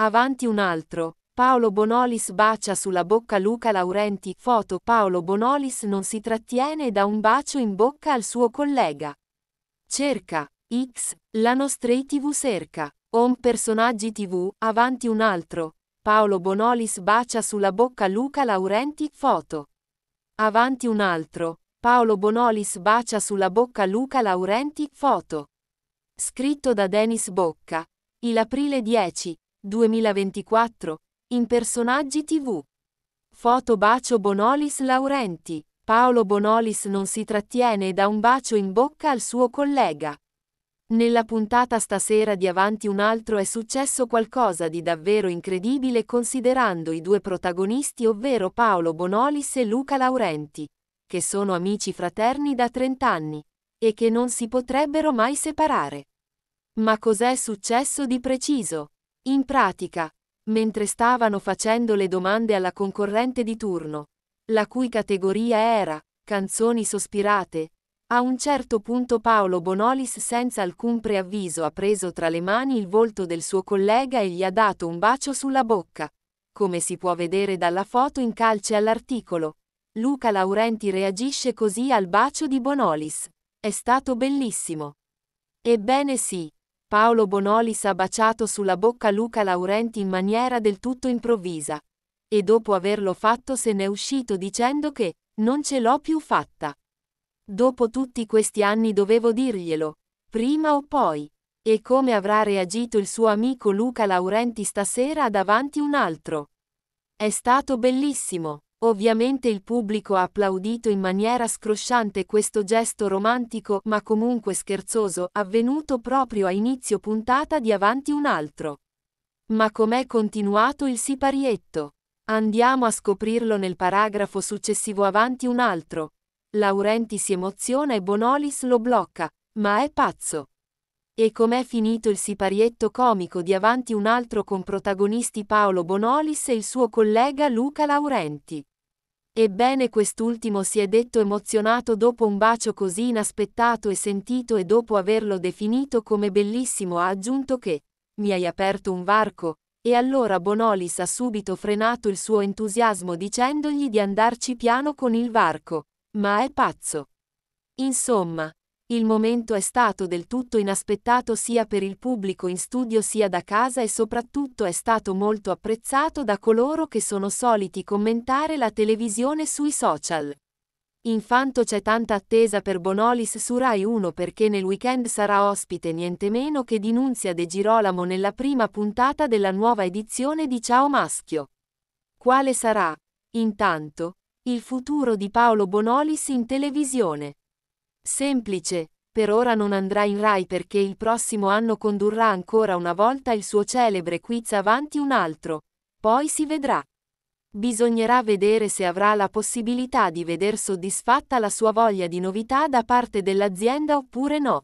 Avanti un altro. Paolo Bonolis bacia sulla bocca Luca Laurenti. Foto Paolo Bonolis non si trattiene e dà un bacio in bocca al suo collega. Cerca. X. La nostra TV cerca. Home personaggi TV. Avanti un altro. Paolo Bonolis bacia sulla bocca Luca Laurenti. Foto. Avanti un altro. Paolo Bonolis bacia sulla bocca Luca Laurenti. Foto. Scritto da Denis Bocca. Il aprile 10, 2024, in personaggi TV. Foto bacio Bonolis Laurenti. Paolo Bonolis non si trattiene e dà un bacio in bocca al suo collega. Nella puntata stasera di Avanti un altro è successo qualcosa di davvero incredibile considerando i due protagonisti ovvero Paolo Bonolis e Luca Laurenti, che sono amici fraterni da 30 anni e che non si potrebbero mai separare. Ma cos'è successo di preciso? In pratica, mentre stavano facendo le domande alla concorrente di turno, la cui categoria era canzoni sospirate, a un certo punto Paolo Bonolis senza alcun preavviso ha preso tra le mani il volto del suo collega e gli ha dato un bacio sulla bocca. Come si può vedere dalla foto in calce all'articolo, Luca Laurenti reagisce così al bacio di Bonolis. È stato bellissimo. Ebbene sì. Paolo Bonolis ha baciato sulla bocca Luca Laurenti in maniera del tutto improvvisa. E dopo averlo fatto se n'è uscito dicendo che non ce l'ho più fatta. Dopo tutti questi anni dovevo dirglielo, prima o poi. E come avrà reagito il suo amico Luca Laurenti stasera davanti un altro? È stato bellissimo. Ovviamente il pubblico ha applaudito in maniera scrosciante questo gesto romantico, ma comunque scherzoso, avvenuto proprio a inizio puntata di Avanti un altro. Ma com'è continuato il siparietto? Andiamo a scoprirlo nel paragrafo successivo Avanti un altro. Laurenti si emoziona e Bonolis lo blocca, ma è pazzo. E com'è finito il siparietto comico di Avanti un altro con protagonisti Paolo Bonolis e il suo collega Luca Laurenti? Ebbene quest'ultimo si è detto emozionato dopo un bacio così inaspettato e sentito e dopo averlo definito come bellissimo ha aggiunto che mi hai aperto un varco, e allora Bonolis ha subito frenato il suo entusiasmo dicendogli di andarci piano con il varco, ma è pazzo. Insomma, il momento è stato del tutto inaspettato sia per il pubblico in studio sia da casa e soprattutto è stato molto apprezzato da coloro che sono soliti commentare la televisione sui social. Infanto c'è tanta attesa per Bonolis su Rai 1 perché nel weekend sarà ospite niente meno che di Nunzia De Girolamo nella prima puntata della nuova edizione di Ciao Maschio. Quale sarà, intanto, il futuro di Paolo Bonolis in televisione? Semplice, per ora non andrà in Rai perché il prossimo anno condurrà ancora una volta il suo celebre quiz avanti un altro. Poi si vedrà. Bisognerà vedere se avrà la possibilità di veder soddisfatta la sua voglia di novità da parte dell'azienda oppure no.